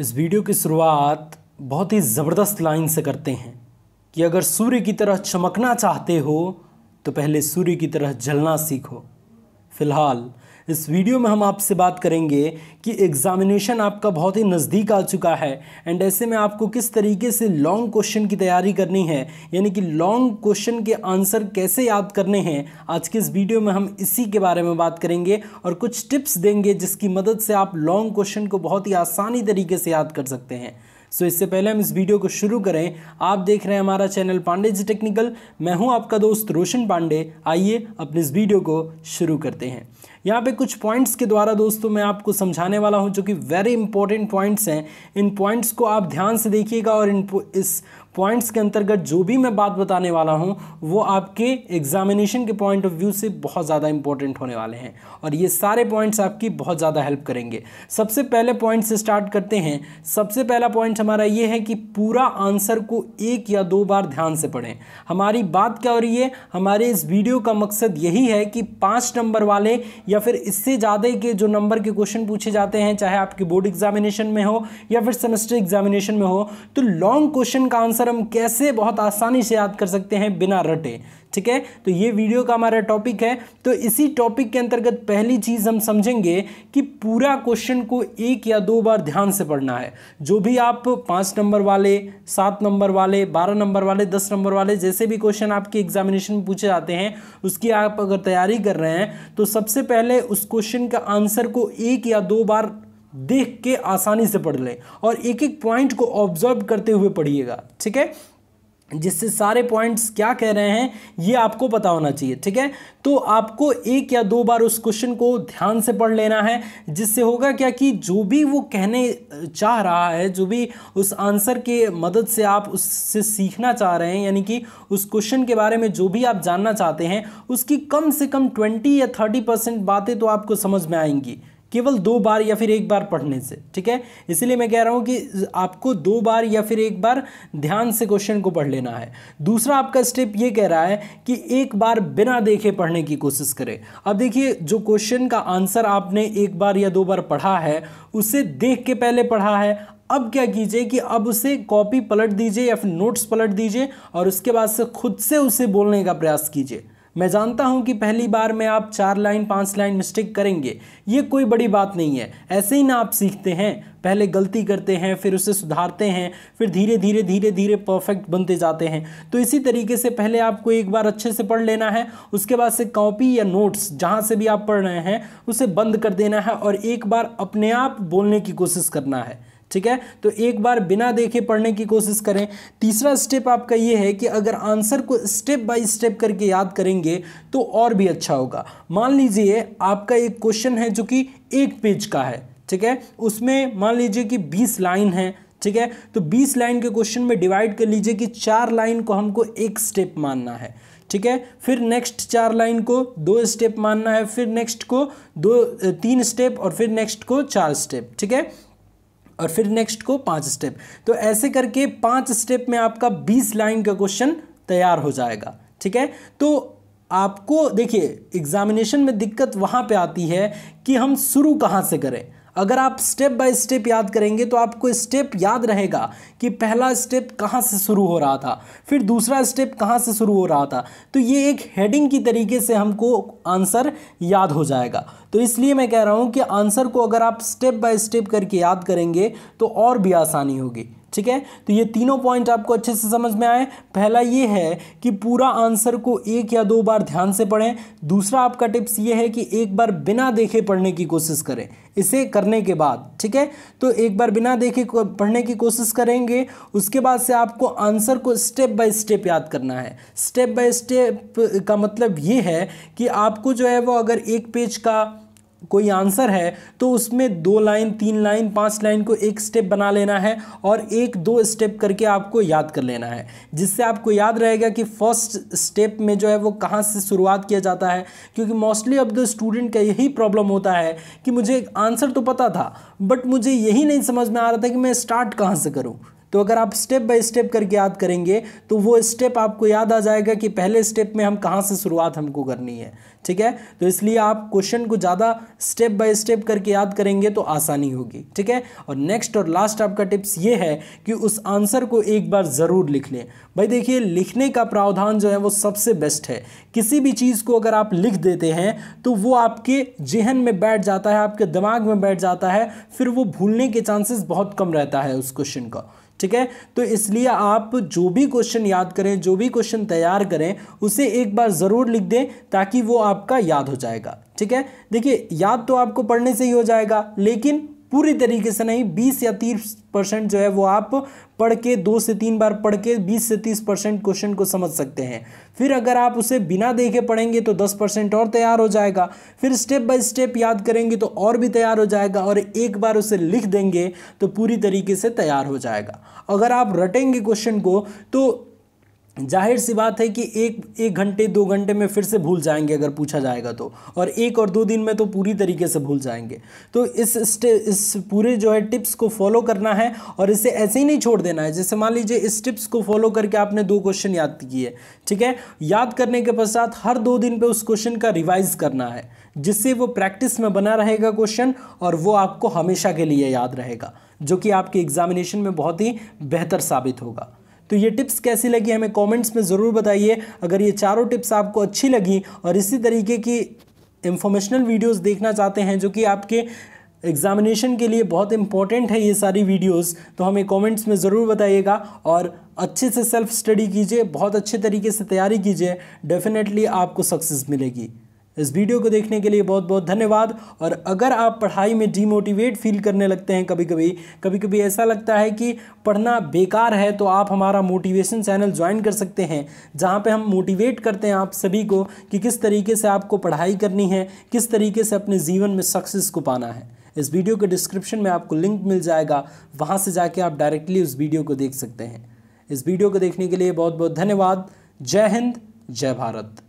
इस वीडियो की शुरुआत बहुत ही ज़बरदस्त लाइन से करते हैं कि अगर सूर्य की तरह चमकना चाहते हो तो पहले सूर्य की तरह जलना सीखो फिलहाल इस वीडियो में हम आपसे बात करेंगे कि एग्ज़ामिनेशन आपका बहुत ही नज़दीक आ चुका है एंड ऐसे में आपको किस तरीके से लॉन्ग क्वेश्चन की तैयारी करनी है यानी कि लॉन्ग क्वेश्चन के आंसर कैसे याद करने हैं आज के इस वीडियो में हम इसी के बारे में बात करेंगे और कुछ टिप्स देंगे जिसकी मदद से आप लॉन्ग क्वेश्चन को बहुत ही आसानी तरीके से याद कर सकते हैं सो so, इससे पहले हम इस वीडियो को शुरू करें आप देख रहे हैं हमारा चैनल पांडे जी टेक्निकल मैं हूं आपका दोस्त रोशन पांडे आइए अपने इस वीडियो को शुरू करते हैं यहाँ पे कुछ पॉइंट्स के द्वारा दोस्तों मैं आपको समझाने वाला हूँ जो कि वेरी इंपॉर्टेंट पॉइंट्स हैं इन पॉइंट्स को आप ध्यान से देखिएगा और इन इस पॉइंट्स के अंतर्गत जो भी मैं बात बताने वाला हूँ वो आपके एग्जामिनेशन के पॉइंट ऑफ व्यू से बहुत ज़्यादा इंपॉर्टेंट होने वाले हैं और ये सारे पॉइंट्स आपकी बहुत ज़्यादा हेल्प करेंगे सबसे पहले पॉइंट्स स्टार्ट करते हैं सबसे पहला पॉइंट हमारा ये है कि पूरा आंसर को एक या दो बार ध्यान से पढ़ें हमारी बात क्या हो रही है हमारे इस वीडियो का मकसद यही है कि पाँच नंबर वाले या फिर इससे ज़्यादा के जो नंबर के क्वेश्चन पूछे जाते हैं चाहे आपके बोर्ड एग्जामिनेशन में हो या फिर सेमेस्टर एग्जामिनेशन में हो तो लॉन्ग क्वेश्चन का आंसर हम कैसे बहुत आसानी से याद कर सकते हैं बिना रटे ठीक है तो ये वीडियो का हमारा टॉपिक है तो इसी टॉपिक के अंतर्गत पहली चीज़ हम समझेंगे कि पूरा क्वेश्चन को एक या दो बार ध्यान से पढ़ना है जो भी आप पाँच नंबर वाले सात नंबर वाले बारह नंबर वाले दस नंबर वाले जैसे भी क्वेश्चन आपके एग्जामिनेशन में पूछे जाते हैं उसकी आप अगर तैयारी कर रहे हैं तो सबसे पहले उस क्वेश्चन का आंसर को एक या दो बार देख के आसानी से पढ़ लें और एक एक पॉइंट को ऑब्जर्व करते हुए पढ़िएगा ठीक है जिससे सारे पॉइंट्स क्या कह रहे हैं ये आपको पता होना चाहिए ठीक है तो आपको एक या दो बार उस क्वेश्चन को ध्यान से पढ़ लेना है जिससे होगा क्या कि जो भी वो कहने चाह रहा है जो भी उस आंसर के मदद से आप उससे सीखना चाह रहे हैं यानी कि उस क्वेश्चन के बारे में जो भी आप जानना चाहते हैं उसकी कम से कम ट्वेंटी या थर्टी परसेंट बातें तो आपको समझ में आएंगी केवल दो बार या फिर एक बार पढ़ने से ठीक है इसलिए मैं कह रहा हूँ कि आपको दो बार या फिर एक बार ध्यान से क्वेश्चन को पढ़ लेना है दूसरा आपका स्टेप ये कह रहा है कि एक बार बिना देखे पढ़ने की कोशिश करें अब देखिए जो क्वेश्चन का आंसर आपने एक बार या दो बार पढ़ा है उसे देख के पहले पढ़ा है अब क्या कीजिए कि अब उसे कॉपी पलट दीजिए या फिर नोट्स पलट दीजिए और उसके बाद से खुद से उसे बोलने का प्रयास कीजिए मैं जानता हूं कि पहली बार में आप चार लाइन पाँच लाइन मिस्टेक करेंगे ये कोई बड़ी बात नहीं है ऐसे ही ना आप सीखते हैं पहले गलती करते हैं फिर उसे सुधारते हैं फिर धीरे धीरे धीरे धीरे परफेक्ट बनते जाते हैं तो इसी तरीके से पहले आपको एक बार अच्छे से पढ़ लेना है उसके बाद से कॉपी या नोट्स जहाँ से भी आप पढ़ रहे हैं उसे बंद कर देना है और एक बार अपने आप बोलने की कोशिश करना है ठीक है तो एक बार बिना देखे पढ़ने की कोशिश करें तीसरा स्टेप आपका ये है कि अगर आंसर को स्टेप बाय स्टेप करके याद करेंगे तो और भी अच्छा होगा मान लीजिए आपका एक क्वेश्चन है जो कि एक पेज का है ठीक है उसमें मान लीजिए कि बीस लाइन है ठीक है तो 20 लाइन के क्वेश्चन में डिवाइड कर लीजिए कि चार लाइन को हमको एक स्टेप मानना है ठीक है फिर नेक्स्ट चार लाइन को दो स्टेप मानना है फिर नेक्स्ट को दो तीन स्टेप और फिर नेक्स्ट को चार स्टेप ठीक है और फिर नेक्स्ट को पांच स्टेप तो ऐसे करके पांच स्टेप में आपका बीस लाइन का क्वेश्चन तैयार हो जाएगा ठीक है तो आपको देखिए एग्जामिनेशन में दिक्कत वहां पे आती है कि हम शुरू कहां से करें अगर आप स्टेप बाय स्टेप याद करेंगे तो आपको स्टेप याद रहेगा कि पहला स्टेप कहाँ से शुरू हो रहा था फिर दूसरा स्टेप कहाँ से शुरू हो रहा था तो ये एक हेडिंग की तरीके से हमको आंसर याद हो जाएगा तो इसलिए मैं कह रहा हूँ कि आंसर को अगर आप स्टेप बाय स्टेप करके याद करेंगे तो और भी आसानी होगी ठीक है तो ये तीनों पॉइंट आपको अच्छे से समझ में आए पहला ये है कि पूरा आंसर को एक या दो बार ध्यान से पढ़ें दूसरा आपका टिप्स ये है कि एक बार बिना देखे पढ़ने की कोशिश करें इसे करने के बाद ठीक है तो एक बार बिना देखे पढ़ने की कोशिश करेंगे उसके बाद से आपको आंसर को स्टेप बाय स्टेप याद करना है स्टेप बाय स्टेप का मतलब ये है कि आपको जो है वो अगर एक पेज का कोई आंसर है तो उसमें दो लाइन तीन लाइन पांच लाइन को एक स्टेप बना लेना है और एक दो स्टेप करके आपको याद कर लेना है जिससे आपको याद रहेगा कि फर्स्ट स्टेप में जो है वो कहाँ से शुरुआत किया जाता है क्योंकि मोस्टली ऑफ द स्टूडेंट का यही प्रॉब्लम होता है कि मुझे आंसर तो पता था बट मुझे यही नहीं समझ में आ रहा था कि मैं स्टार्ट कहाँ से करूँ तो अगर आप स्टेप बाय स्टेप करके याद करेंगे तो वो स्टेप आपको याद आ जाएगा कि पहले स्टेप में हम कहाँ से शुरुआत हमको करनी है ठीक है तो इसलिए आप क्वेश्चन को ज़्यादा स्टेप बाय स्टेप करके याद करेंगे तो आसानी होगी ठीक है और नेक्स्ट और लास्ट आपका टिप्स ये है कि उस आंसर को एक बार ज़रूर लिख लें भाई देखिए लिखने का प्रावधान जो है वो सबसे बेस्ट है किसी भी चीज़ को अगर आप लिख देते हैं तो वो आपके जहन में बैठ जाता है आपके दिमाग में बैठ जाता है फिर वो भूलने के चांसेस बहुत कम रहता है उस क्वेश्चन का ठीक है तो इसलिए आप जो भी क्वेश्चन याद करें जो भी क्वेश्चन तैयार करें उसे एक बार ज़रूर लिख दें ताकि वो आपका याद हो जाएगा ठीक है देखिए याद तो आपको पढ़ने से ही हो जाएगा लेकिन पूरी तरीके से नहीं बीस या तीस परसेंट जो है वो आप पढ़ के दो से तीन बार पढ़ के बीस से तीस परसेंट क्वेश्चन को समझ सकते हैं फिर अगर आप उसे बिना देखे पढ़ेंगे तो दस परसेंट और तैयार हो जाएगा फिर स्टेप बाय स्टेप याद करेंगे तो और भी तैयार हो जाएगा और एक बार उसे लिख देंगे तो पूरी तरीके से तैयार हो जाएगा अगर आप रटेंगे क्वेश्चन को तो जाहिर सी बात है कि एक एक घंटे दो घंटे में फिर से भूल जाएंगे अगर पूछा जाएगा तो और एक और दो दिन में तो पूरी तरीके से भूल जाएंगे तो इस इस पूरे जो है टिप्स को फॉलो करना है और इसे ऐसे ही नहीं छोड़ देना है जैसे मान लीजिए इस टिप्स को फॉलो करके आपने दो क्वेश्चन याद किए ठीक है याद करने के पश्चात हर दो दिन पर उस क्वेश्चन का रिवाइज करना है जिससे वो प्रैक्टिस में बना रहेगा क्वेश्चन और वो आपको हमेशा के लिए याद रहेगा जो कि आपके एग्जामिनेशन में बहुत ही बेहतर साबित होगा तो ये टिप्स कैसी लगी हमें कमेंट्स में ज़रूर बताइए अगर ये चारों टिप्स आपको अच्छी लगी और इसी तरीके की इंफॉर्मेशनल वीडियोस देखना चाहते हैं जो कि आपके एग्ज़ामिनेशन के लिए बहुत इंपॉर्टेंट है ये सारी वीडियोस तो हमें कमेंट्स में ज़रूर बताइएगा और अच्छे से सेल्फ स्टडी कीजिए बहुत अच्छे तरीके से तैयारी कीजिए डेफिनेटली आपको सक्सेस मिलेगी इस वीडियो को देखने के लिए बहुत बहुत धन्यवाद और अगर आप पढ़ाई में डीमोटिवेट फील करने लगते हैं कभी कभी कभी कभी ऐसा लगता है कि पढ़ना बेकार है तो आप हमारा मोटिवेशन चैनल ज्वाइन कर सकते हैं जहाँ पे हम मोटिवेट करते हैं आप सभी को कि किस तरीके से आपको पढ़ाई करनी है किस तरीके से अपने जीवन में सक्सेस को पाना है इस वीडियो के डिस्क्रिप्शन में आपको लिंक मिल जाएगा वहाँ से जाके आप डायरेक्टली उस वीडियो को देख सकते हैं इस वीडियो को देखने के लिए बहुत बहुत धन्यवाद जय हिंद जय भारत